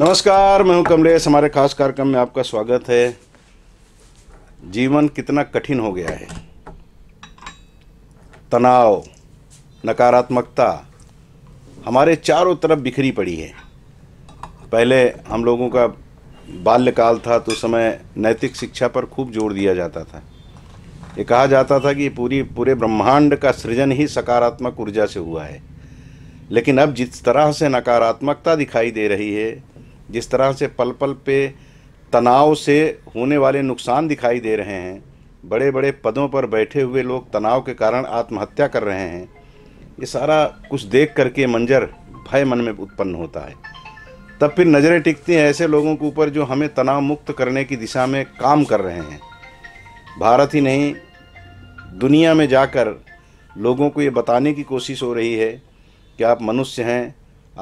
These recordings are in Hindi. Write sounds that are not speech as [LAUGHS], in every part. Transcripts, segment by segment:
नमस्कार मैं हूं कमलेश हमारे खास कार्यक्रम में आपका स्वागत है जीवन कितना कठिन हो गया है तनाव नकारात्मकता हमारे चारों तरफ बिखरी पड़ी है पहले हम लोगों का बाल्यकाल था तो समय नैतिक शिक्षा पर खूब जोर दिया जाता था ये कहा जाता था कि पूरी पूरे ब्रह्मांड का सृजन ही सकारात्मक ऊर्जा से हुआ है लेकिन अब जिस तरह से नकारात्मकता दिखाई दे रही है जिस तरह से पल पल पे तनाव से होने वाले नुकसान दिखाई दे रहे हैं बड़े बड़े पदों पर बैठे हुए लोग तनाव के कारण आत्महत्या कर रहे हैं ये सारा कुछ देख करके मंजर भय मन में उत्पन्न होता है तब फिर नज़रें टिकती हैं ऐसे लोगों के ऊपर जो हमें तनाव मुक्त करने की दिशा में काम कर रहे हैं भारत ही नहीं दुनिया में जाकर लोगों को ये बताने की कोशिश हो रही है कि आप मनुष्य हैं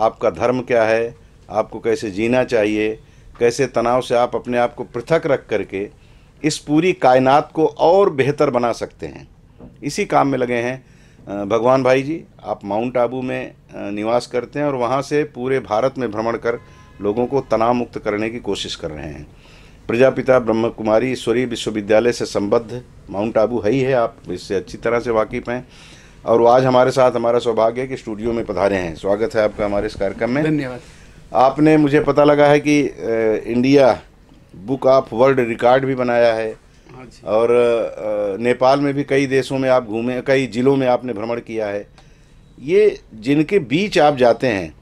आपका धर्म क्या है आपको कैसे जीना चाहिए कैसे तनाव से आप अपने आप को पृथक रख करके इस पूरी कायनात को और बेहतर बना सकते हैं इसी काम में लगे हैं भगवान भाई जी आप माउंट आबू में निवास करते हैं और वहाँ से पूरे भारत में भ्रमण कर लोगों को तनाव मुक्त करने की कोशिश कर रहे हैं प्रजापिता ब्रह्म कुमारी ईश्वरीय विश्वविद्यालय से संबद्ध माउंट आबू है ही है आप इससे अच्छी तरह से वाकिफ़ हैं और आज हमारे साथ हमारा सौभाग्य है कि स्टूडियो में पधारे हैं स्वागत है आपका हमारे इस कार्यक्रम में धन्यवाद आपने मुझे पता लगा है कि India book of world record भी बनाया है अच्छा। और नेपाल में भी कई देशों में आप घूमे कई ज़िलों में आपने भ्रमण किया है ये जिनके बीच आप जाते हैं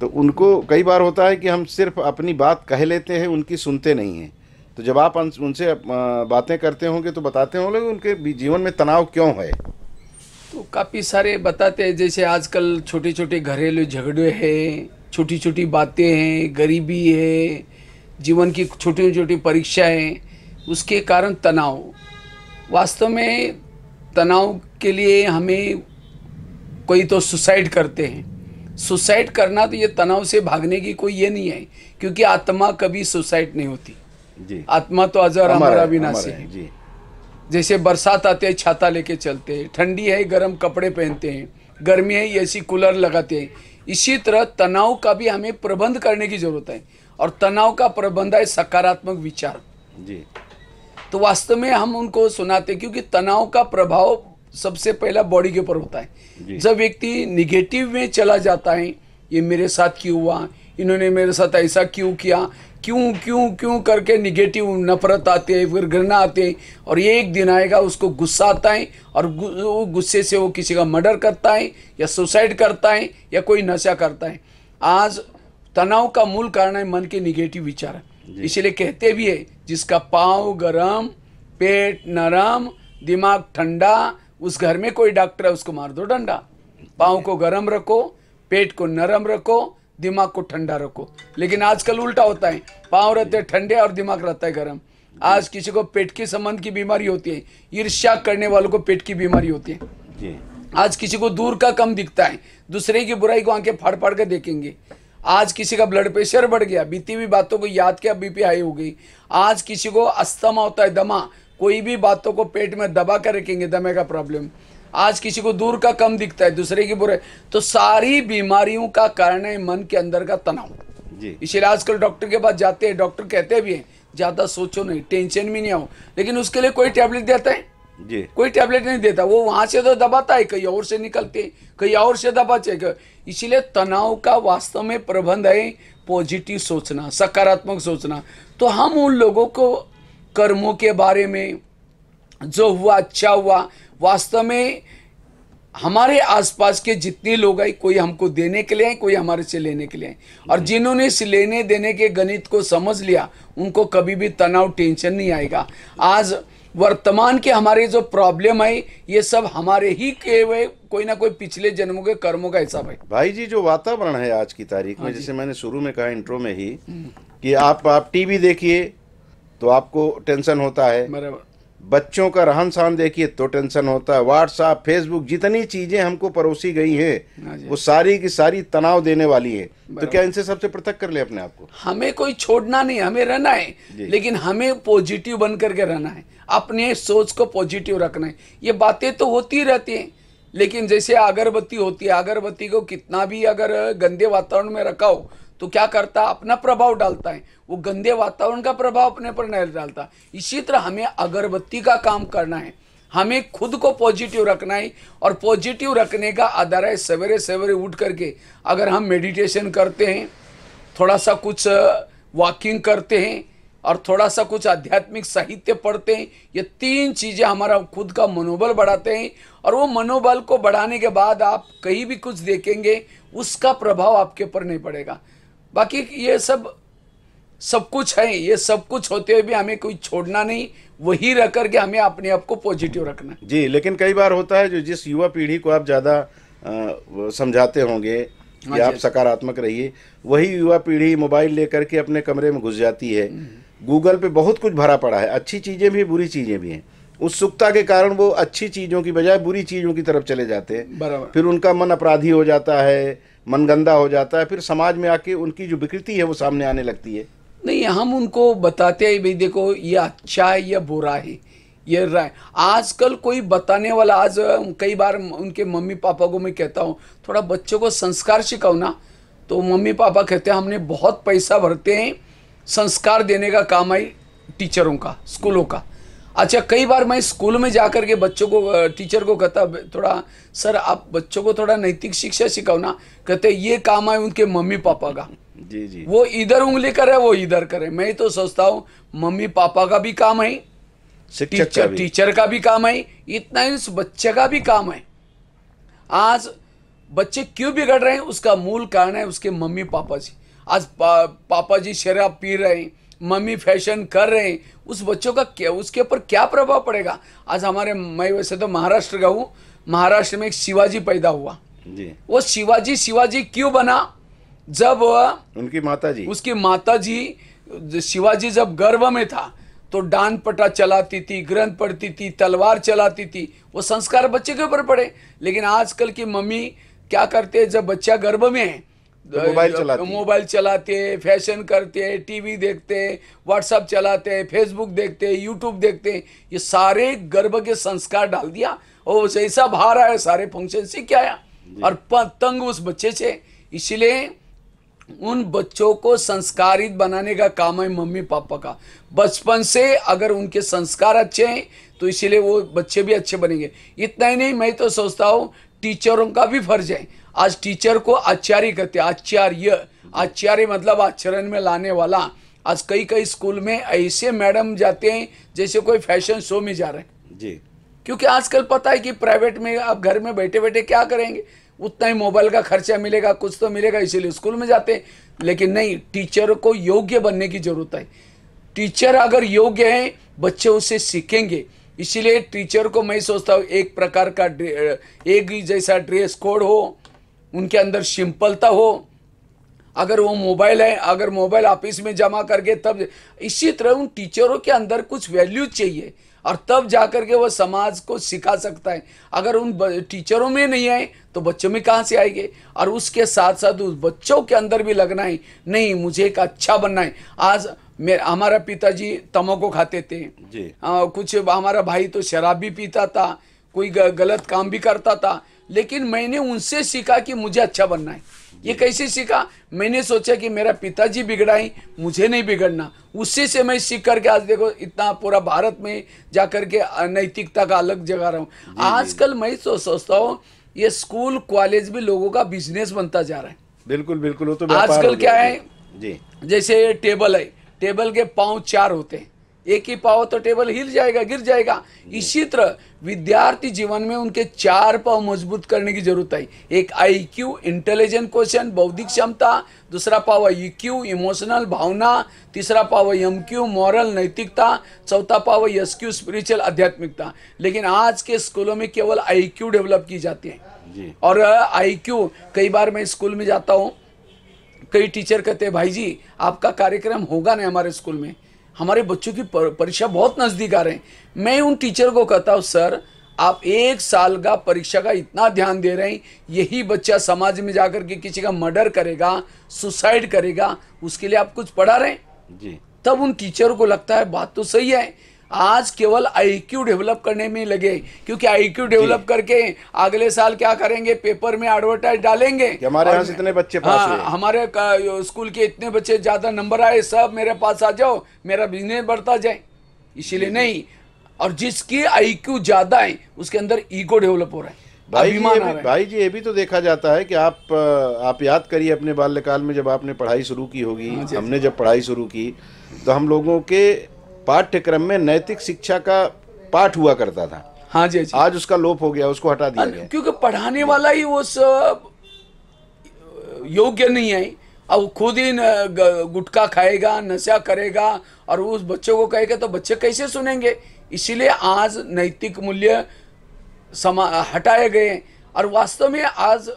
तो उनको कई बार होता है कि हम सिर्फ अपनी बात कह लेते हैं उनकी सुनते नहीं हैं तो जब आप उनसे बातें करते होंगे तो बताते होंगे उनके जीवन में तनाव क्यों है तो काफ़ी सारे बताते हैं जैसे आजकल छोटे छोटे घरेलू झगड़े हैं छोटी छोटी बातें हैं गरीबी है जीवन की छोटी छोटी परीक्षाएं उसके कारण तनाव वास्तव में तनाव के लिए हमें कोई तो सुसाइड करते हैं सुसाइड करना तो ये तनाव से भागने की कोई ये नहीं है क्योंकि आत्मा कभी सुसाइड नहीं होती जी आत्मा तो अजर हमारा से है जी जैसे बरसात आते है छाता लेके चलते हैं ठंडी है गर्म कपड़े पहनते हैं गर्मी है ऐसी कूलर लगाते हैं इसी तरह तनाव का भी हमें प्रबंध करने की जरूरत है और तनाव का प्रबंध है सकारात्मक विचार जी तो वास्तव में हम उनको सुनाते क्योंकि तनाव का प्रभाव सबसे पहला बॉडी के ऊपर होता है जब व्यक्ति निगेटिव में चला जाता है ये मेरे साथ क्यों हुआ इन्होंने मेरे साथ ऐसा क्यों किया क्यों क्यों क्यों करके निगेटिव नफरत आती है फिर घृणा आती है और ये एक दिन आएगा उसको गुस्सा आता है और वो गुस्से से वो किसी का मर्डर करता है या सुसाइड करता है या कोई नशा करता है आज तनाव का मूल कारण है मन के निगेटिव विचार इसलिए कहते भी है जिसका पाँव गरम पेट नरम दिमाग ठंडा उस घर में कोई डॉक्टर है उसको मार दो डंडा पाँव को गर्म रखो पेट को नरम रखो दिमाग को ठंडा रखो लेकिन आजकल उल्टा होता है पाँव रहते हैं ठंडे और दिमाग रहता है गर्म आज किसी को पेट के संबंध की बीमारी होती है ईर्ष्या करने वालों को पेट की बीमारी होती है जी। आज किसी को दूर का कम दिखता है दूसरे की बुराई को आंखें फाड़ फाड़ कर देखेंगे आज किसी का ब्लड प्रेशर बढ़ गया बीती हुई बातों को याद किया बीपी हाई हो गई आज किसी को अस्थमा होता है दमा कोई भी बातों को पेट में दबा कर रखेंगे दमे का प्रॉब्लम आज किसी को दूर का कम दिखता है दूसरे की बुरे तो सारी बीमारियों का कारण है मन के अंदर का तनाव इसीलिए आजकल डॉक्टर के पास जाते हैं डॉक्टर कहते भी हैं ज्यादा सोचो नहीं टेंशन भी नहीं आओ लेकिन उसके लिए कोई टैबलेट देता है जी कोई टैबलेट नहीं देता वो वहां से तो दबाता है कहीं और से निकलते कहीं और से दबाते इसीलिए तनाव का वास्तव में प्रबंध है पॉजिटिव सोचना सकारात्मक सोचना तो हम उन लोगों को कर्मों के बारे में जो हुआ अच्छा हुआ वास्तव में हमारे आसपास के जितने लोग आए कोई हमको देने के लिए हैं कोई हमारे से लेने के लिए हैं और जिन्होंने इस लेने देने के गणित को समझ लिया उनको कभी भी तनाव टेंशन नहीं आएगा आज वर्तमान के हमारे जो प्रॉब्लम है ये सब हमारे ही के हुए कोई ना कोई पिछले जन्मों के कर्मों का हिसाब है भाई जी जो वातावरण है आज की तारीख में हाँ जैसे मैंने शुरू में कहा इंट्रो में ही हम्म। कि आप आप टीवी देखिए तो आपको टेंशन होता है बच्चों का रहन सहन देखिए तो टेंशन होता है व्हाट्सअप फेसबुक जितनी चीज़ें हमको परोसी गई हैं हाँ वो सारी की सारी तनाव देने वाली है तो क्या इनसे सबसे पृथक कर ले अपने आप को हमें कोई छोड़ना नहीं हमें रहना है लेकिन हमें पॉजिटिव बन करके रहना है अपने सोच को पॉजिटिव रखना है ये बातें तो होती रहती हैं लेकिन जैसे अगरबत्ती होती है अगरबत्ती को कितना भी अगर गंदे वातावरण में रखा हो तो क्या करता अपना प्रभाव डालता है वो गंदे वातावरण का प्रभाव अपने पर नहीं डालता इसी तरह हमें अगरबत्ती का काम करना है हमें खुद को पॉजिटिव रखना है और पॉजिटिव रखने का आधार है सवेरे सवेरे उठ करके अगर हम मेडिटेशन करते हैं थोड़ा सा कुछ वॉकिंग करते हैं और थोड़ा सा कुछ आध्यात्मिक साहित्य पढ़ते हैं ये तीन चीज़ें हमारा खुद का मनोबल बढ़ाते हैं और वो मनोबल को बढ़ाने के बाद आप कहीं भी कुछ देखेंगे उसका प्रभाव आपके ऊपर नहीं पड़ेगा बाकी ये सब सब कुछ है ये सब कुछ होते हुए भी हमें कोई छोड़ना नहीं वही रह करके हमें अपने आप को पॉजिटिव रखना है जी लेकिन कई बार होता है जो जिस युवा पीढ़ी को आप ज़्यादा समझाते होंगे हाँ कि आप हाँ सकारात्मक रहिए वही युवा पीढ़ी मोबाइल लेकर के अपने कमरे में घुस जाती है हम्म। गूगल पे बहुत कुछ भरा पड़ा है अच्छी चीज़ें भी बुरी चीज़ें भी हैं उत्सुकता के कारण वो अच्छी चीज़ों की बजाय बुरी चीज़ों की तरफ चले जाते हैं फिर उनका मन अपराधी हो जाता है मन गंदा हो जाता है फिर समाज में आके उनकी जो विकृति है वो सामने आने लगती है नहीं हम उनको बताते हैं भाई देखो ये अच्छा है या बुरा है ये राय आजकल कोई बताने वाला आज कई बार उनके मम्मी पापा को मैं कहता हूँ थोड़ा बच्चों को संस्कार सिखाओ ना तो मम्मी पापा कहते हैं हमने बहुत पैसा भरते हैं संस्कार देने का काम आई टीचरों का स्कूलों का अच्छा कई बार मैं स्कूल में जाकर के बच्चों को टीचर को कहता थोड़ा सर आप बच्चों को थोड़ा नैतिक शिक्षा सिखाओ ना कहते ये काम है उनके मम्मी पापा का जी जी वो इधर उंगली करे वो इधर करे मैं तो सोचता हूँ मम्मी पापा का भी काम है टीचर टीचर का भी काम है इतना ही उस बच्चे का भी काम है आज बच्चे क्यों बिगड़ रहे हैं उसका मूल कारण है उसके मम्मी पापा जी आज पा, पापा जी शराब पी रहे हैं मम्मी फैशन कर रहे हैं उस बच्चों का क्या उसके ऊपर क्या प्रभाव पड़ेगा आज हमारे मैं वैसे तो महाराष्ट्र का हूँ महाराष्ट्र में एक शिवाजी पैदा हुआ जी वो शिवाजी शिवाजी क्यों बना जब उनकी माता जी उसकी माता जी शिवाजी जब गर्भ में था तो डान पटा चलाती थी ग्रंथ पढ़ती थी तलवार चलाती थी वो संस्कार बच्चे के ऊपर पड़े लेकिन आजकल की मम्मी क्या करते हैं जब बच्चा गर्भ में है मोबाइल चलाते मोबाइल चलाते फैशन करते टीवी देखते हैं व्हाट्सअप चलाते फेसबुक देखते यूट्यूब देखते ये सारे गर्भ के संस्कार डाल दिया और ऐसा बाहर आया सारे फंक्शन से क्या आया और तंग उस बच्चे से इसलिए उन बच्चों को संस्कारित बनाने का काम है मम्मी पापा का बचपन से अगर उनके संस्कार अच्छे हैं तो इसीलिए वो बच्चे भी अच्छे बनेंगे इतना ही नहीं मैं तो सोचता हूँ टीचरों का भी फर्ज है आज टीचर को आचार्य कहते हैं आचार्य आचार्य मतलब आचरण में लाने वाला आज कई कई स्कूल में ऐसे मैडम जाते हैं जैसे कोई फैशन शो में जा रहे हैं जी क्योंकि आजकल पता है कि प्राइवेट में आप घर में बैठे बैठे क्या करेंगे उतना ही मोबाइल का खर्चा मिलेगा कुछ तो मिलेगा इसीलिए स्कूल में जाते हैं लेकिन नहीं टीचर को योग्य बनने की जरूरत है टीचर अगर योग्य है बच्चे उसे सीखेंगे इसीलिए टीचर को मैं सोचता हूँ एक प्रकार का एक जैसा ड्रेस कोड हो उनके अंदर सिंपलता हो अगर वो मोबाइल है अगर मोबाइल ऑफिस में जमा करके तब इसी तरह उन टीचरों के अंदर कुछ वैल्यूज चाहिए और तब जा कर के वह समाज को सिखा सकता है अगर उन टीचरों में नहीं आए तो बच्चों में कहाँ से आएंगे और उसके साथ साथ उस बच्चों के अंदर भी लगना है नहीं मुझे एक अच्छा बनना है आज मेरे हमारा पिताजी तम्बाकू खाते थे जी। आ, हाँ, कुछ हमारा भाई तो शराब भी पीता था कोई गलत काम भी करता था लेकिन मैंने उनसे सीखा कि मुझे अच्छा बनना है ये कैसे सीखा मैंने सोचा कि मेरा पिताजी बिगड़ाई मुझे नहीं बिगड़ना उसी से मैं सीख करके आज देखो इतना पूरा भारत में जा करके अनैतिकता का अलग जगह रहा हूँ आजकल मैं तो सोचता हूँ ये स्कूल कॉलेज भी लोगों का बिजनेस बनता जा रहा है बिल्कुल बिल्कुल तो आजकल क्या है जी जैसे टेबल है टेबल के पाँव चार होते हैं एक ही पाव तो टेबल हिल जाएगा गिर जाएगा इसी तरह विद्यार्थी जीवन में उनके चार पाव मजबूत करने की जरूरत है एक आई क्यू इंटेलिजेंट क्वेश्चन बौद्धिक क्षमता दूसरा पाव ई क्यू इमोशनल भावना तीसरा पाव एम क्यू मॉरल नैतिकता चौथा पाव एस क्यू स्पिरिचुअल आध्यात्मिकता लेकिन आज के स्कूलों में केवल आई क्यू डेवलप की जाती है और आई क्यू कई बार मैं स्कूल में जाता हूँ कई टीचर कहते हैं भाई जी आपका कार्यक्रम होगा नहीं हमारे स्कूल में हमारे बच्चों की परीक्षा बहुत नज़दीक आ रहे हैं मैं उन टीचर को कहता हूँ सर आप एक साल का परीक्षा का इतना ध्यान दे रहे हैं यही बच्चा समाज में जाकर के किसी का मर्डर करेगा सुसाइड करेगा उसके लिए आप कुछ पढ़ा रहे हैं जी तब उन टीचर को लगता है बात तो सही है आज केवल आईक्यू डेवलप करने में लगे क्योंकि आईक्यू डेवलप करके अगले साल क्या करेंगे पेपर में एडवर्टाइज डालेंगे हमारे यहाँ इतने बच्चे पास हाँ, हमारे स्कूल के इतने बच्चे ज्यादा नंबर आए सब मेरे पास आ जाओ मेरा बिजनेस बढ़ता जाए इसीलिए नहीं और जिसकी आईक्यू ज्यादा है उसके अंदर ईगो डेवलप हो रहा है भाई जी, भी, भाई जी ये भी तो देखा जाता है कि आप आप याद करिए अपने बाल्यकाल में जब आपने पढ़ाई शुरू की होगी हाँ हाँ हमने जब पढ़ाई शुरू की तो हम लोगों के पाठ्यक्रम में नैतिक शिक्षा का पाठ हुआ करता था हाँ जी जी आज उसका लोप हो गया उसको हटा दिया गया क्योंकि पढ़ाने वाला ही वो योग्य नहीं है अब खुद ही गुटखा खाएगा नशा करेगा और उस बच्चों को कहेगा तो बच्चे कैसे सुनेंगे इसीलिए आज नैतिक मूल्य समा हटाए गए और वास्तव में आज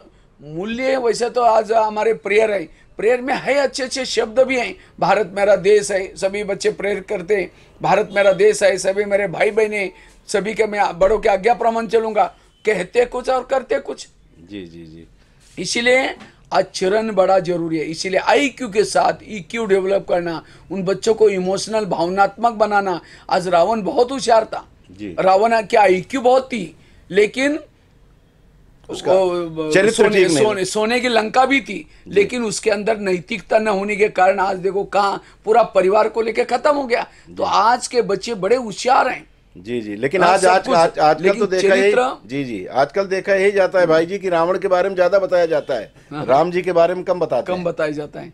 मूल्य वैसे तो आज हमारे प्रेयर है प्रेयर में है अच्छे अच्छे शब्द भी हैं भारत मेरा देश है सभी बच्चे प्रेयर करते हैं भारत मेरा देश है सभी मेरे भाई बहने सभी के मैं बड़ों के आज्ञा प्रमाण चलूंगा कहते कुछ और करते कुछ जी जी जी इसीलिए आचरण बड़ा जरूरी है इसीलिए आईक्यू के साथ ईक्यू e डेवलप करना उन बच्चों को इमोशनल भावनात्मक बनाना आज रावण बहुत होशियार था रावण क्या आईक्यू बहुत थी लेकिन उसका चरित्र सोने, सोने, सोने की लंका भी थी लेकिन उसके अंदर नैतिकता न होने के कारण आज देखो कहा पूरा परिवार को लेकर खत्म हो गया तो आज के बच्चे बड़े होशियार हैं जी जी लेकिन आज आज आज आजकल तो देखा यही जी जी आजकल देखा यही जाता है भाई जी कि रावण के बारे में ज्यादा बताया जाता है हाँ। राम जी के बारे में कम बताते कम बताया जाता है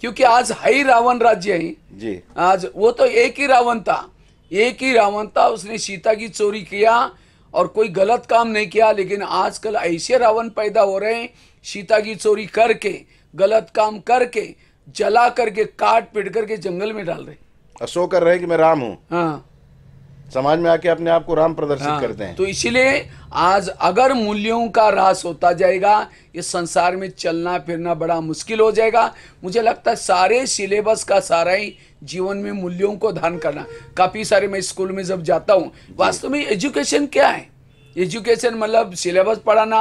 क्योंकि आज हई रावण राज्य है जी आज वो तो एक ही रावण था एक ही रावण था उसने सीता की चोरी किया और कोई गलत काम नहीं किया लेकिन आजकल ऐसे रावण पैदा हो रहे हैं सीता की चोरी करके गलत काम करके जला करके काट पीट करके जंगल में डाल रहे अशोक कर रहे कि मैं राम हूँ हाँ समाज में आके अपने आप को राम प्रदर्शित हाँ, करते हैं तो इसीलिए आज अगर मूल्यों का रास होता जाएगा इस संसार में चलना फिरना बड़ा मुश्किल हो जाएगा मुझे लगता है सारे सिलेबस का सारा ही जीवन में मूल्यों को धारण करना काफ़ी सारे मैं स्कूल में जब जाता हूँ वास्तव में एजुकेशन क्या है एजुकेशन मतलब सिलेबस पढ़ाना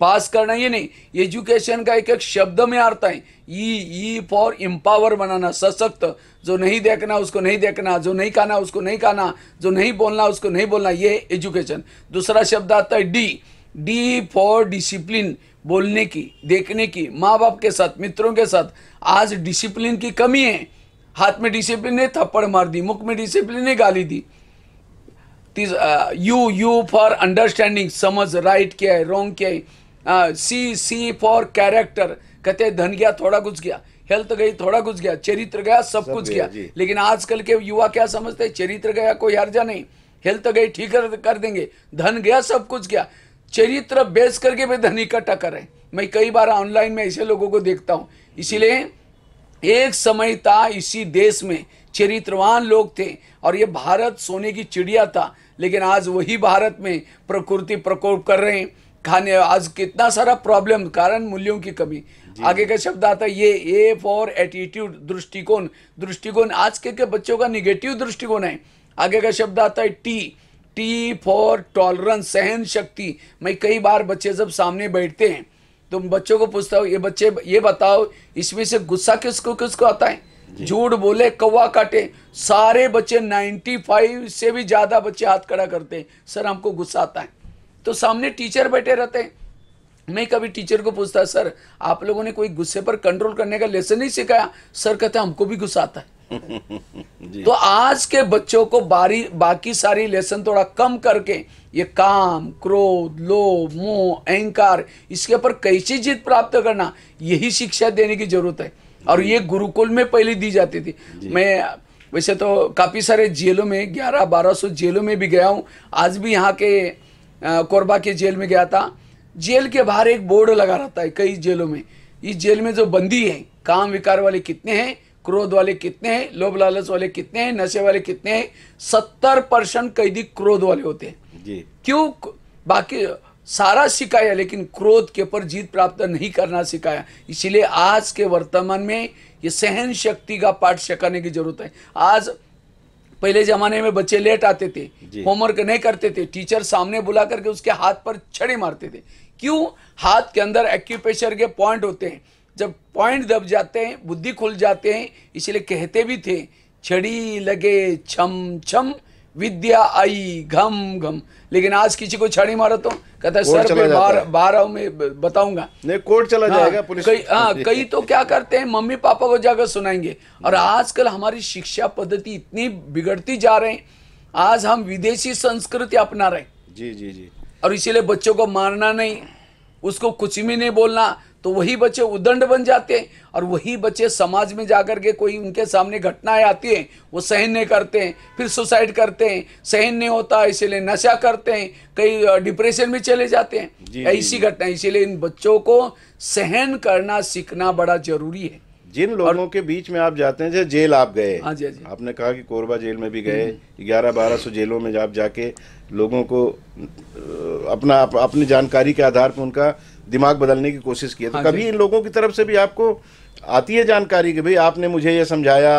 पास करना ये नहीं एजुकेशन का एक एक शब्द में आता है ई ई फॉर एम्पावर बनाना सशक्त जो नहीं देखना उसको नहीं देखना जो नहीं खाना उसको नहीं खाना जो नहीं बोलना उसको नहीं बोलना ये एजुकेशन दूसरा शब्द आता है डी डी फॉर डिसिप्लिन बोलने की देखने की माँ बाप के साथ मित्रों के साथ आज डिसिप्लिन की कमी है हाथ में डिसिप्लिन ने थप्पड़ मार दी मुख में डिसिप्लिन ने गाली दी यू यू फॉर अंडरस्टैंडिंग समझ राइट क्या है रॉन्ग क्या है सी सी फॉर कैरेक्टर कहते धन गया थोड़ा घुस गया हेल्थ गई थोड़ा घुस गया चरित्र गया सब, सब कुछ गया लेकिन आजकल के युवा क्या समझते हैं चरित्र गया कोई हर्जा नहीं हेल्थ गई ठीक कर देंगे धन गया सब कुछ गया चरित्र बेच करके भी धन इकट्ठा करें मैं कई बार ऑनलाइन में ऐसे लोगों को देखता हूँ इसीलिए एक समय था इसी देश में चरित्रवान लोग थे और ये भारत सोने की चिड़िया था लेकिन आज वही भारत में प्रकृति प्रकोप कर रहे हैं खाने आज कितना सारा प्रॉब्लम कारण मूल्यों की कमी आगे का शब्द आता है ये ए फॉर एटीट्यूड दृष्टिकोण दृष्टिकोण आज के के बच्चों का निगेटिव दृष्टिकोण है आगे का शब्द आता है टी टी फॉर टॉलरेंस सहन शक्ति मैं कई बार बच्चे जब सामने बैठते हैं तो बच्चों को पूछता हूँ ये बच्चे ये बताओ इसमें से गुस्सा किसको किसको आता है झूठ बोले कौवा काटे सारे बच्चे 95 से भी ज़्यादा बच्चे हाथ खड़ा करते हैं सर हमको गुस्सा आता है तो सामने टीचर बैठे रहते हैं मैं कभी टीचर को पूछता सर आप लोगों ने कोई गुस्से पर कंट्रोल करने का लेसन नहीं सिखाया सर कहते हमको भी गुस्सा आता है [LAUGHS] तो आज के बच्चों को बारी बाकी सारी लेसन थोड़ा कम करके ये काम क्रोध लोभ मोह अहंकार इसके ऊपर कैसी जीत प्राप्त करना यही शिक्षा देने की जरूरत है और ये गुरुकुल में पहले दी जाती थी मैं वैसे तो काफ़ी सारे जेलों में ग्यारह बारह सौ जेलों में भी गया हूँ आज भी यहाँ के कोरबा के जेल में गया था जेल के बाहर एक बोर्ड लगा रहता है कई जेलों में इस जेल में जो बंदी है काम विकार वाले कितने हैं क्रोध वाले कितने हैं लोभ लालच वाले कितने हैं नशे वाले कितने हैं सत्तर परसेंट कैदी क्रोध वाले होते हैं क्यों बाकी सारा सिखाया लेकिन क्रोध के ऊपर जीत प्राप्त नहीं करना सिखाया इसलिए आज के वर्तमान में ये सहन शक्ति का पाठ सिखाने की जरूरत है आज पहले जमाने में बच्चे लेट आते थे होमवर्क नहीं करते थे टीचर सामने बुला करके उसके हाथ पर छड़े मारते थे क्यों हाथ के अंदर एक्यूपेशर के पॉइंट होते हैं जब पॉइंट दब जाते हैं बुद्धि खुल जाते हैं इसलिए कहते भी थे छड़ी लगे छम छम विद्या आई घम घम लेकिन आज किसी को छड़ी मारो तो कहता सर मैं बार, बारह में बताऊंगा नहीं कोर्ट चला हाँ, जाएगा पुलिस कई हाँ कई तो क्या करते हैं मम्मी पापा को जाकर सुनाएंगे और हम्म। आजकल हमारी शिक्षा पद्धति इतनी बिगड़ती जा रहे हैं आज हम विदेशी संस्कृति अपना रहे जी जी जी और इसीलिए बच्चों को मारना नहीं उसको कुछ भी नहीं बोलना तो वही बच्चे उदंड बन जाते हैं और वही बच्चे समाज में जाकर के कोई उनके सामने घटनाएं आती हैं वो सहन नहीं करते हैं फिर सुसाइड करते हैं सहन नहीं होता इसीलिए नशा करते हैं कई डिप्रेशन में चले जाते हैं ऐसी घटना इसीलिए इन बच्चों को सहन करना सीखना बड़ा जरूरी है जिन लोगों के बीच में आप जाते हैं जैसे जेल आप गए हाँ जी, हाँ जी आपने कहा कि कोरबा जेल में भी गए हम्म। ग्यारह बारह सौ जेलों में आप जाके लोगों को अपना अपनी जानकारी के आधार पर उनका दिमाग बदलने की कोशिश की है तो हाँ कभी इन लोगों की तरफ से भी आपको आती है जानकारी कि भाई आपने मुझे ये समझाया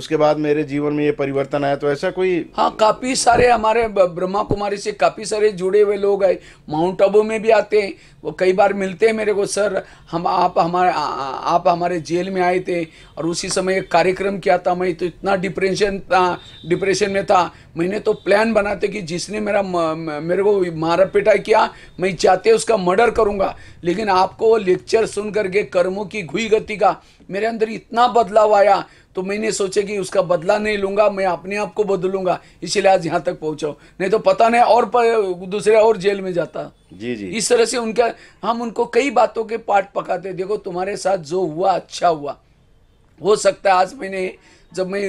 उसके बाद मेरे जीवन में ये परिवर्तन आया तो ऐसा कोई हाँ काफ़ी सारे हमारे ब्रह्मा कुमारी से काफ़ी सारे जुड़े हुए लोग आए माउंट आबू में भी आते हैं वो कई बार मिलते हैं मेरे को सर हम आप हमारे आप हमारे जेल में आए थे और उसी समय एक कार्यक्रम किया था मैं तो इतना डिप्रेशन था डिप्रेशन में था मैंने तो प्लान बनाते कि जिसने मेरा मेरे को मार पीटा किया मैं चाहते उसका मर्डर करूँगा लेकिन आपको वो लेक्चर सुन करके कर्मों की घुई गति का मेरे अंदर इतना बदलाव आया तो मैंने सोचा कि उसका बदला नहीं लूँगा मैं अपने आप को बदलूँगा इसीलिए आज यहाँ तक पहुँचाऊँ नहीं तो पता नहीं और दूसरे और जेल में जाता जी जी इस तरह से उनका हम उनको कई बातों के पाठ पकाते देखो तुम्हारे साथ जो हुआ अच्छा हुआ हो सकता है आज मैंने जब मैं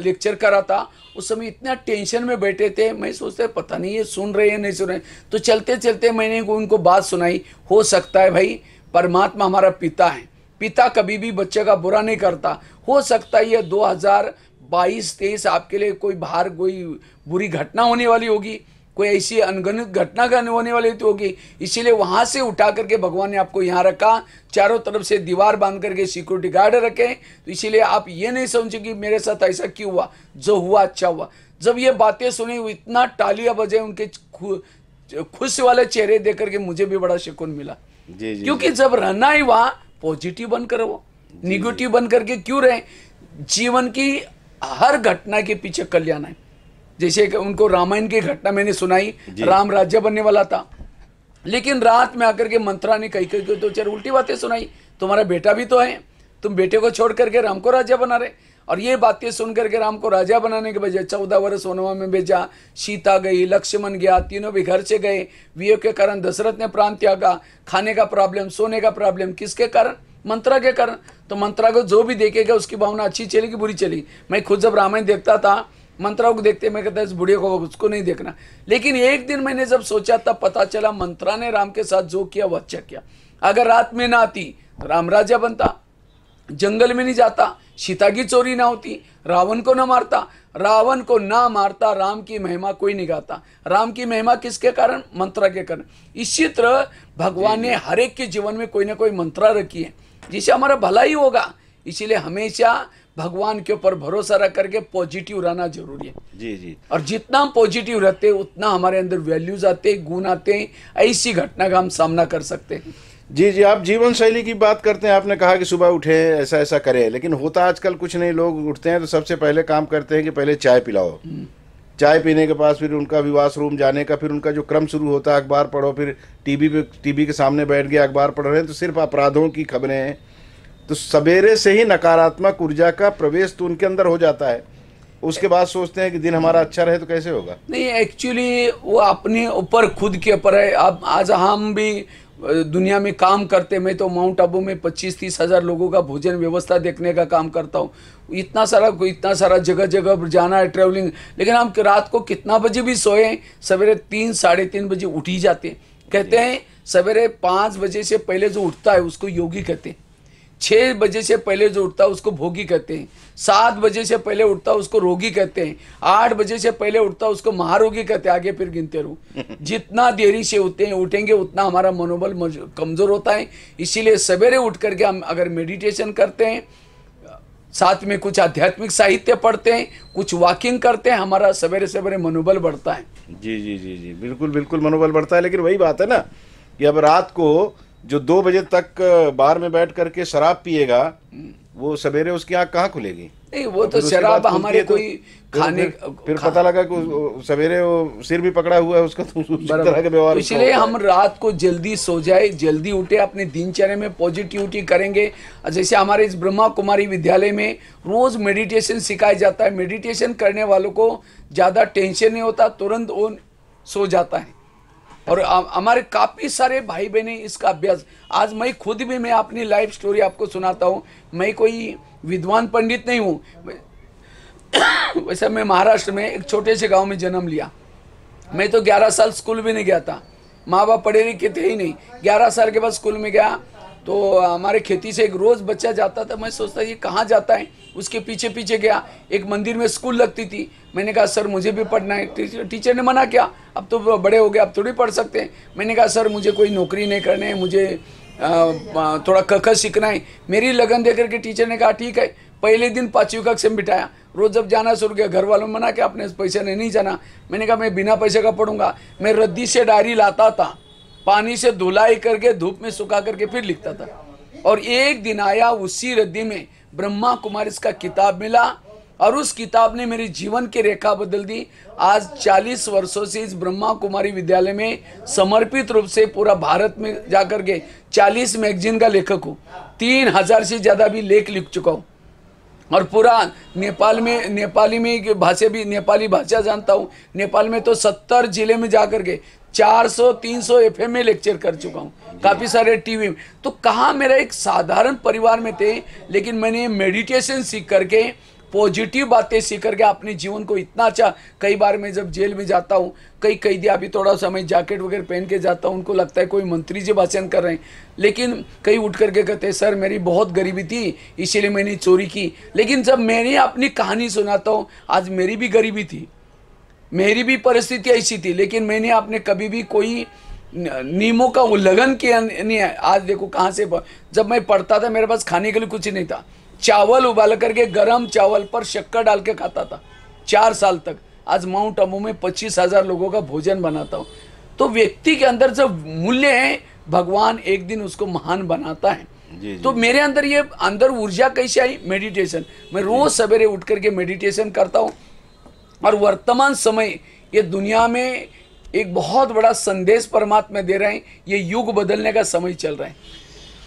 लेक्चर करा था उस समय इतना टेंशन में बैठे थे मैं सोचते पता नहीं ये सुन रहे हैं नहीं सुन रहे तो चलते चलते मैंने उनको बात सुनाई हो सकता है भाई परमात्मा हमारा पिता है पिता कभी भी बच्चे का बुरा नहीं करता हो सकता है ये 2022 23 आपके लिए कोई बाहर कोई बुरी घटना होने वाली होगी कोई ऐसी अनगणित घटना का होने वाली तो होगी इसीलिए वहाँ से उठा करके भगवान ने आपको यहाँ रखा चारों तरफ से दीवार बांध करके सिक्योरिटी गार्ड रखे तो इसीलिए आप ये नहीं समझे कि मेरे साथ ऐसा क्यों हुआ जो हुआ अच्छा हुआ जब ये बातें सुनी इतना टालिया बजे उनके खुश वाले चेहरे देख करके मुझे भी बड़ा सुकून मिला जी जी क्योंकि जब रहना ही वहाँ पॉजिटिव बनकर वो निगेटिव बन करके क्यों रहे जीवन की हर घटना के पीछे कल्याण है जैसे उनको रामायण की घटना मैंने सुनाई राम राज्य बनने वाला था लेकिन रात में आकर के मंत्रा ने कही कही तो चार उल्टी बातें सुनाई तुम्हारा बेटा भी तो है तुम बेटे को छोड़ करके राम को राजा बना रहे और ये बातें सुन करके राम को राजा बनाने के बजाय चौदह वर्ष सोनवा में भेजा सीता गई लक्ष्मण गया तीनों भी घर से गए वियोग के कारण दशरथ ने प्राण त्यागा खाने का प्रॉब्लम सोने का प्रॉब्लम किसके कारण मंत्रा के कारण तो मंत्रा को जो भी देखेगा उसकी भावना अच्छी चलेगी बुरी चलेगी मैं खुद जब रामायण देखता था मंत्रा को देखते मैं कहता इस बुढ़िया को उसको नहीं देखना लेकिन एक दिन मैंने जब सोचा तब पता चला मंत्रा ने राम के साथ जो किया वह अच्छा किया अगर रात में ना आती राम राजा बनता जंगल में नहीं जाता सीता की चोरी ना होती रावण को ना मारता रावण को ना मारता राम की महिमा कोई नहीं गाता राम की महिमा किसके कारण मंत्रा के कारण इसी तरह भगवान ने हर एक के जीवन में कोई ना कोई मंत्रा रखी है जिसे हमारा भला ही होगा इसीलिए हमेशा भगवान के ऊपर भरोसा रख करके पॉजिटिव रहना जरूरी है जी जी और जितना हम पॉजिटिव रहते हैं उतना हमारे अंदर वैल्यूज आते हैं गुण आते हैं ऐसी घटना का हम सामना कर सकते हैं जी जी आप जीवन शैली की बात करते हैं आपने कहा कि सुबह उठे ऐसा ऐसा करें लेकिन होता आजकल कुछ नहीं लोग उठते हैं तो सबसे पहले काम करते हैं कि पहले चाय पिलाओ हम्म। चाय पीने के पास फिर उनका भी वॉशरूम जाने का फिर उनका जो क्रम शुरू होता है अखबार पढ़ो फिर टीवी पे टीवी के सामने बैठ गया अखबार पढ़ रहे हैं तो सिर्फ अपराधों की खबरें तो सवेरे से ही नकारात्मक ऊर्जा का प्रवेश तो उनके अंदर हो जाता है उसके बाद सोचते हैं कि दिन हमारा अच्छा रहे तो कैसे होगा नहीं एक्चुअली वो अपने ऊपर खुद के ऊपर है अब आज हम भी दुनिया में काम करते मैं तो माउंट आबू में पच्चीस तीस हज़ार लोगों का भोजन व्यवस्था देखने का काम करता हूँ इतना सारा कोई इतना सारा जगह जगह पर जाना है ट्रैवलिंग लेकिन हम रात को कितना बजे भी सोए सवेरे तीन साढ़े तीन बजे उठ ही जाते हैं कहते हैं सवेरे पाँच बजे से पहले जो उठता है उसको योगी कहते हैं छः बजे से पहले जो उठता है उसको भोगी कहते हैं सात बजे से पहले उठता है उसको रोगी कहते हैं आठ बजे से पहले उठता है उसको महारोगी कहते हैं आगे फिर गिनते रहो [LAUGHS] जितना देरी से उठते हैं उठेंगे उतना हमारा मनोबल कमज़ोर होता है इसीलिए सवेरे उठ करके हम अगर मेडिटेशन करते हैं साथ में कुछ आध्यात्मिक साहित्य पढ़ते हैं कुछ वॉकिंग करते हैं हमारा सवेरे सवेरे मनोबल बढ़ता है जी जी जी जी बिल्कुल बिल्कुल मनोबल बढ़ता है लेकिन वही बात है ना कि अब रात को जो दो बजे तक बार में बैठ करके शराब पिएगा वो सवेरे उसकी आँख कहाँ खुलेगी नहीं वो तो शराब हमारे तो कोई खाने फिर, खा... पता लगा कि सवेरे वो सिर भी पकड़ा हुआ है उसका तो व्यवहार तो इसलिए हम रात को जल्दी सो जाए जल्दी उठे अपने दिनचर्या में पॉजिटिविटी करेंगे जैसे हमारे इस ब्रह्मा कुमारी विद्यालय में रोज मेडिटेशन सिखाया जाता है मेडिटेशन करने वालों को ज़्यादा टेंशन नहीं होता तुरंत वो सो जाता है और हमारे काफ़ी सारे भाई बहने इसका अभ्यास आज मैं खुद भी मैं अपनी लाइफ स्टोरी आपको सुनाता हूँ मैं कोई विद्वान पंडित नहीं हूँ [COUGHS] वैसे मैं महाराष्ट्र में एक छोटे से गांव में जन्म लिया मैं तो 11 साल स्कूल भी नहीं गया था माँ बाप पढ़े लिखे थे ही नहीं 11 साल के बाद स्कूल में गया तो हमारे खेती से एक रोज़ बच्चा जाता था मैं सोचता ये कहाँ जाता है उसके पीछे पीछे गया एक मंदिर में स्कूल लगती थी मैंने कहा सर मुझे भी पढ़ना है टीचर टीचर ने मना किया अब तो बड़े हो गए अब थोड़ी पढ़ सकते हैं मैंने कहा सर मुझे कोई नौकरी नहीं करनी है मुझे थोड़ा कखर सीखना है मेरी लगन देख करके टीचर ने कहा ठीक है पहले दिन पाँचवीं कक्ष में बिठाया रोज़ जब जाना शुरू किया घर वालों में मना किया अपने पैसे नहीं जाना मैंने कहा मैं बिना पैसे का पढ़ूंगा मैं रद्दी से डायरी लाता था पानी से धुलाई करके धूप में सुखा करके फिर लिखता था और एक दिन आया उसी रद्दी में ब्रह्मा कुमार इसका किताब मिला और उस किताब ने मेरे जीवन की रेखा बदल दी आज 40 वर्षों से इस ब्रह्मा कुमारी विद्यालय में समर्पित रूप से पूरा भारत में जाकर के 40 मैगजीन का लेखक हूँ तीन हजार से ज़्यादा भी लेख लिख चुका हूँ और पूरा नेपाल में नेपाली में भाषा भी नेपाली भाषा जानता हूँ नेपाल में तो सत्तर जिले में जा करके के 400 300 एफएम में लेक्चर कर चुका हूँ काफ़ी सारे टीवी में तो कहाँ मेरा एक साधारण परिवार में थे लेकिन मैंने मेडिटेशन सीख करके पॉजिटिव बातें सीख करके अपने जीवन को इतना अच्छा कई बार मैं जब जेल में जाता हूँ कई दिया अभी थोड़ा समय मैं जैकेट वगैरह पहन के जाता हूँ उनको लगता है कोई मंत्री जी भाषण कर रहे हैं लेकिन कई उठ करके कहते हैं सर मेरी बहुत गरीबी थी इसीलिए मैंने चोरी की लेकिन जब मैंने अपनी कहानी सुनाता हूँ आज मेरी भी गरीबी थी मेरी भी परिस्थिति ऐसी थी लेकिन मैंने आपने कभी भी कोई नियमों का उल्लंघन किया नहीं है आज देखो कहाँ से जब मैं पढ़ता था मेरे पास खाने के लिए कुछ नहीं था चावल उबाल करके गर्म चावल पर शक्कर डाल के खाता था चार साल तक आज माउंट आबू में पच्चीस हजार लोगों का भोजन बनाता हूँ तो व्यक्ति के अंदर जब मूल्य है भगवान एक दिन उसको महान बनाता है जी, जी। तो मेरे अंदर ये अंदर ऊर्जा कैसे आई मेडिटेशन मैं रोज सवेरे उठ करके मेडिटेशन करता हूँ और वर्तमान समय ये दुनिया में एक बहुत बड़ा संदेश परमात्मा दे रहे हैं ये युग बदलने का समय चल रहा है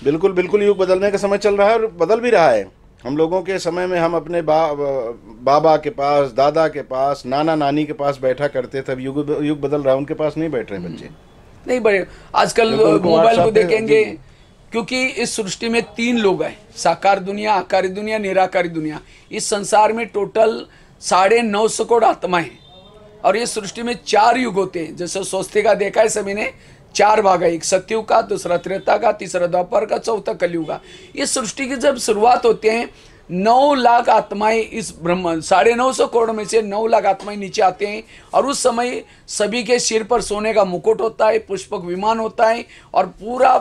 बिल्कुल बिल्कुल युग बदलने का समय चल रहा है और बदल भी रहा है हम लोगों के समय में हम अपने बा, बाबा के पास दादा के पास नाना नानी के पास बैठा करते थे अब युग युग बदल रहा है उनके पास नहीं बैठ रहे हम्म। बच्चे नहीं बड़े आजकल मोबाइल को देखेंगे क्योंकि इस सृष्टि में तीन लोग हैं साकार दुनिया आकारी दुनिया निराकारी दुनिया इस संसार में टोटल साढ़े नौ सौ करोड़ आत्माएं और ये सृष्टि में चार युग होते हैं जैसे स्वस्ति का देखा है सभी ने चार भाग है एक सत्यु का दूसरा त्रेता का तीसरा द्वापर का चौथा कलयुग का ये सृष्टि की जब शुरुआत होते हैं नौ लाख आत्माएं इस ब्रह्म साढ़े नौ सौ करोड़ में से नौ लाख आत्माएं नीचे आते हैं और उस समय सभी के सिर पर सोने का मुकुट होता है पुष्पक विमान होता है और पूरा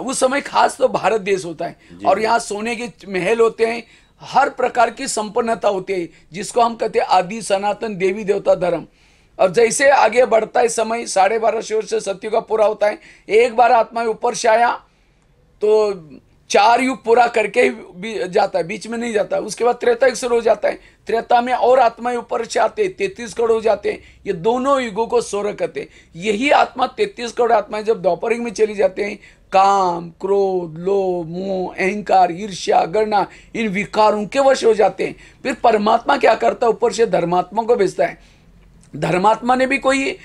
उस समय खास तो भारत देश होता है और यहाँ सोने के महल होते हैं हर प्रकार की संपन्नता होती है जिसको हम कहते हैं आदि सनातन देवी देवता धर्म और जैसे आगे बढ़ता है समय साढ़े बारह सौ वर्ष का पूरा होता है एक बार आत्मा ऊपर से आया तो चार युग पूरा करके ही जाता है बीच में नहीं जाता उसके बाद त्रेता युग शुरू हो जाता है त्रेता में और आत्माएं ऊपर से आते हैं तैतीस करोड़ हो जाते हैं ये दोनों युगों को सोरह कहते हैं यही आत्मा तैतीस करोड़ आत्माएं जब दोपहरिंग में चली जाते हैं काम क्रोध लोभ मोह अहंकार ईर्ष्या गणना इन विकारों के वश हो जाते हैं फिर परमात्मा क्या करता है ऊपर से धर्मात्मा को भेजता है धर्मात्मा ने भी कोई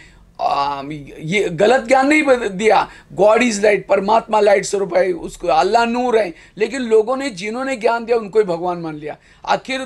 ये गलत ज्ञान नहीं दिया गॉड इज लाइट परमात्मा लाइट स्वरूप है उसको अल्लाह नूर है लेकिन लोगों ने जिन्होंने ज्ञान दिया उनको ही भगवान मान लिया आखिर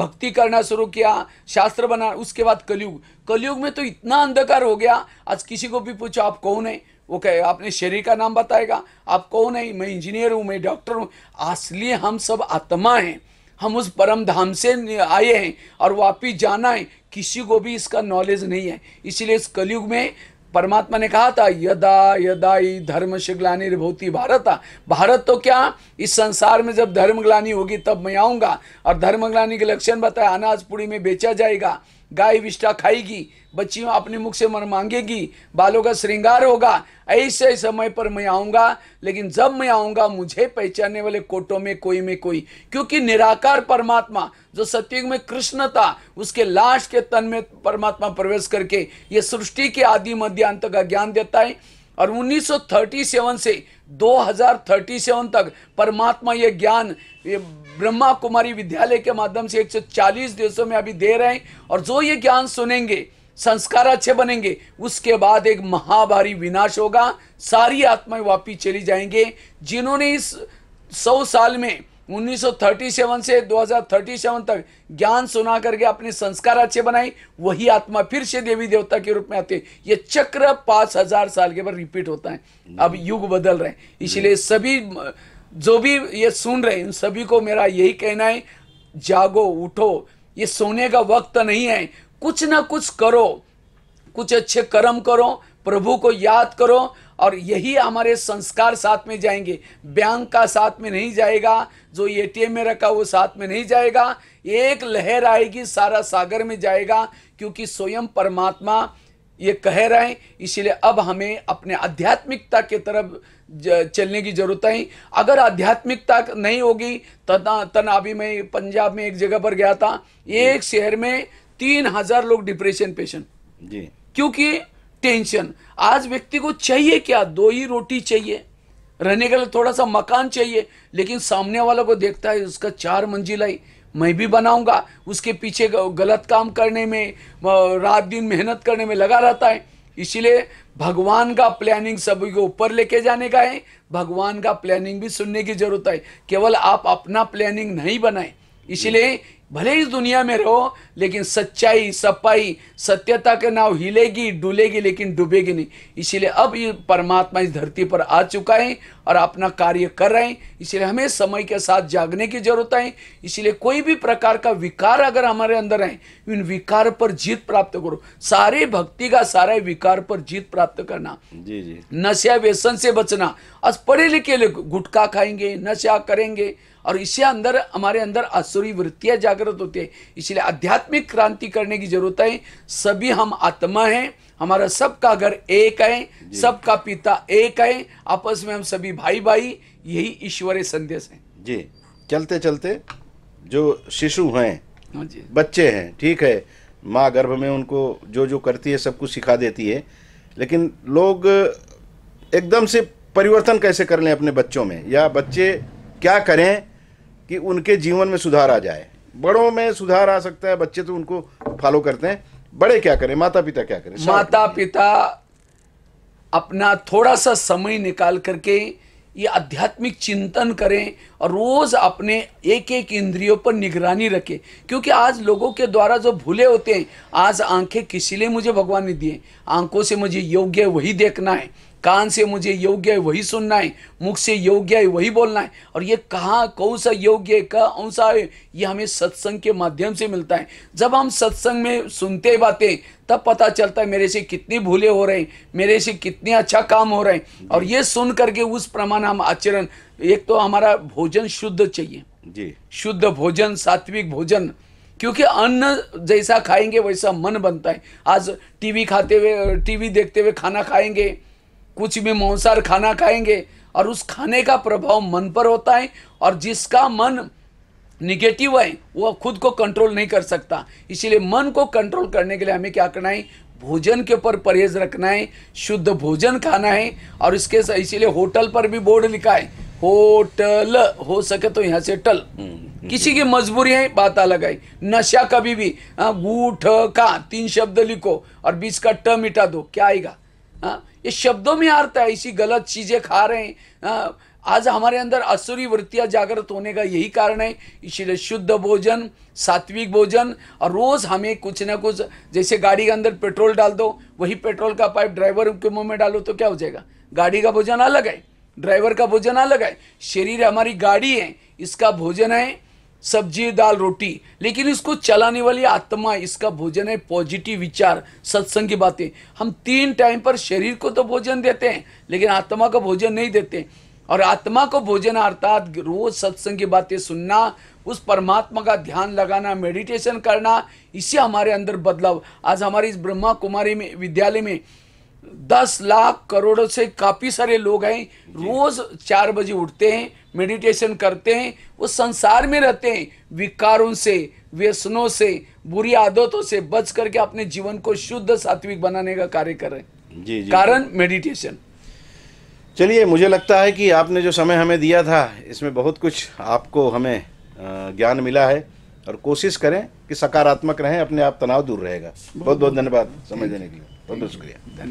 भक्ति करना शुरू किया शास्त्र बना उसके बाद कलयुग कलयुग में तो इतना अंधकार हो गया आज किसी को भी पूछो आप कौन है वो कहे आपने शरीर का नाम बताएगा आप कौन है मैं इंजीनियर हूँ मैं डॉक्टर हूँ असली हम सब आत्मा हैं हम उस परम धाम से आए हैं और वापिस जाना है किसी को भी इसका नॉलेज नहीं है इसीलिए इस कलयुग में परमात्मा ने कहा था यदा यदा ही धर्म शिग्लानी रिभूति भारत भारत तो क्या इस संसार में जब धर्म ग्लानी होगी तब मैं आऊँगा और धर्म ग्लानी के लक्षण बताया अनाज पूड़ी में बेचा जाएगा गाय विष्ठा खाएगी बच्चियों अपने मुख से मर मांगेगी बालों का श्रृंगार होगा ऐसे समय पर मैं आऊँगा लेकिन जब मैं आऊँगा मुझे पहचानने वाले कोटों में कोई में कोई क्योंकि निराकार परमात्मा जो सत्युग में कृष्ण था उसके लाश के तन में परमात्मा प्रवेश करके ये सृष्टि के आदि मध्य अंत का ज्ञान देता है और 1937 से 2037 तक परमात्मा ये ज्ञान ये ब्रह्मा कुमारी विद्यालय के माध्यम से 140 देशों में अभी दे रहे हैं और जो ये ज्ञान सुनेंगे संस्कार अच्छे बनेंगे उसके बाद एक महाभारी विनाश होगा सारी आत्माएं वापिस चली जाएंगे जिन्होंने इस सौ साल में 1937 से 2037 तक ज्ञान सुना करके अपने संस्कार अच्छे बनाए वही आत्मा फिर से देवी देवता के रूप में आते ये चक्र पाँच हजार साल के बाद रिपीट होता है अब हम्म। युग बदल रहे हैं इसलिए हम्म। सभी जो भी ये सुन रहे इन सभी को मेरा यही कहना है जागो उठो ये सोने का वक्त तो नहीं है कुछ ना कुछ करो कुछ अच्छे कर्म करो प्रभु को याद करो और यही हमारे संस्कार साथ में जाएंगे बैंक का साथ में नहीं जाएगा जो एटीएम में रखा वो साथ में नहीं जाएगा एक लहर आएगी सारा सागर में जाएगा क्योंकि स्वयं परमात्मा ये कह रहे हैं इसीलिए अब हमें अपने आध्यात्मिकता के तरफ चलने की जरूरत है अगर आध्यात्मिकता नहीं होगी तना तना अभी मैं पंजाब में एक जगह पर गया था एक शहर में तीन हजार लोग डिप्रेशन पेशेंट जी क्योंकि टेंशन आज व्यक्ति को चाहिए क्या दो ही रोटी चाहिए रहने के लिए थोड़ा सा मकान चाहिए लेकिन सामने वाला को देखता है उसका चार मंजिला ही मैं भी बनाऊंगा उसके पीछे गलत काम करने में रात दिन मेहनत करने में लगा रहता है इसलिए भगवान का प्लानिंग सभी को ऊपर लेके जाने का है भगवान का प्लानिंग भी सुनने की जरूरत है केवल आप अपना प्लानिंग नहीं बनाएं इसलिए भले ही दुनिया में रहो लेकिन सच्चाई सफाई सत्यता के नाव हिलेगी डूलेगी लेकिन डूबेगी नहीं इसीलिए अब ये परमात्मा इस धरती पर आ चुका है और अपना कार्य कर रहे हैं इसीलिए हमें समय के साथ जागने की जरूरत है इसीलिए कोई भी प्रकार का विकार अगर हमारे अंदर है इन विकार पर जीत प्राप्त करो सारे भक्ति का सारे विकार पर जीत प्राप्त करना जी जी नशा व्यसन से बचना आज पढ़े लिखे गुटखा खाएंगे नशा करेंगे और इससे अंदर हमारे अंदर असुरी वृत्तियां जागृत होती है इसलिए आध्यात्मिक क्रांति करने की जरूरत है सभी हम आत्मा हैं हमारा सबका घर एक है सबका पिता एक है आपस में हम सभी भाई भाई यही ईश्वरीय संदेश है जी चलते चलते जो शिशु हैं हाँ बच्चे हैं ठीक है माँ गर्भ में उनको जो जो करती है सब कुछ सिखा देती है लेकिन लोग एकदम से परिवर्तन कैसे कर लें अपने बच्चों में या बच्चे क्या करें कि उनके जीवन में सुधार आ जाए बड़ों में सुधार आ सकता है बच्चे तो उनको फॉलो करते हैं बड़े क्या करें माता पिता क्या करें माता पिता अपना थोड़ा सा समय निकाल करके ये आध्यात्मिक चिंतन करें और रोज़ अपने एक एक इंद्रियों पर निगरानी रखें क्योंकि आज लोगों के द्वारा जो भूले होते हैं आज आंखें किसी लिए मुझे भगवान ने दिए आंखों से मुझे योग्य वही देखना है कान से मुझे योग्य है वही सुनना है मुख से योग्य है वही बोलना है और ये कहाँ कौन सा योग्य है कौन सा है ये हमें सत्संग के माध्यम से मिलता है जब हम सत्संग में सुनते बातें तब पता चलता है मेरे से कितनी भूले हो रहे हैं मेरे से कितने अच्छा काम हो रहे हैं और ये सुन करके उस प्रमाण हम आचरण एक तो हमारा भोजन शुद्ध चाहिए जी शुद्ध भोजन सात्विक भोजन क्योंकि अन्न जैसा खाएंगे वैसा मन बनता है आज टीवी खाते हुए टीवी देखते हुए खाना खाएंगे कुछ भी मांसाहार खाना खाएंगे और उस खाने का प्रभाव मन पर होता है और जिसका मन निगेटिव है वह खुद को कंट्रोल नहीं कर सकता इसीलिए मन को कंट्रोल करने के लिए हमें क्या करना है भोजन के ऊपर परहेज रखना है शुद्ध भोजन खाना है और इसके इसीलिए होटल पर भी बोर्ड लिखा है होटल हो सके तो यहाँ से टल हम्म, हम्म, किसी हम्म। की मजबूरी है बात अलग है नशा कभी भी गुठ हाँ, का तीन शब्द लिखो और बीच का ट मिटा दो क्या आएगा हाँ ये शब्दों में आता है इसी गलत चीज़ें खा रहे हैं हाँ, आज हमारे अंदर असुरी वृत्तियां जागृत होने का यही कारण है इसीलिए शुद्ध भोजन सात्विक भोजन और रोज़ हमें कुछ ना कुछ जैसे गाड़ी के अंदर पेट्रोल डाल दो वही पेट्रोल का पाइप ड्राइवर के मुंह में डालो तो क्या हो जाएगा गाड़ी का भोजन अलग है ड्राइवर का भोजन अलग है शरीर हमारी गाड़ी है इसका भोजन है सब्जी दाल रोटी लेकिन इसको चलाने वाली आत्मा इसका भोजन है पॉजिटिव विचार सत्संग की बातें हम तीन टाइम पर शरीर को तो भोजन देते हैं लेकिन आत्मा को भोजन नहीं देते और आत्मा को भोजन अर्थात रोज सत्संग की बातें सुनना उस परमात्मा का ध्यान लगाना मेडिटेशन करना इससे हमारे अंदर बदलाव आज हमारे इस ब्रह्मा कुमारी में विद्यालय में दस लाख करोड़ से काफ़ी सारे लोग हैं रोज़ चार बजे उठते हैं मेडिटेशन करते हैं वो संसार में रहते हैं विकारों से व्यसनों से बुरी आदतों से बच करके अपने जीवन को शुद्ध सात्विक बनाने का कार्य कर रहे हैं जी, जी, कारण मेडिटेशन चलिए मुझे लगता है कि आपने जो समय हमें दिया था इसमें बहुत कुछ आपको हमें ज्ञान मिला है और कोशिश करें कि सकारात्मक रहें अपने आप तनाव दूर रहेगा बहुत बहुत धन्यवाद समझ देने के लिए по Москве. Да.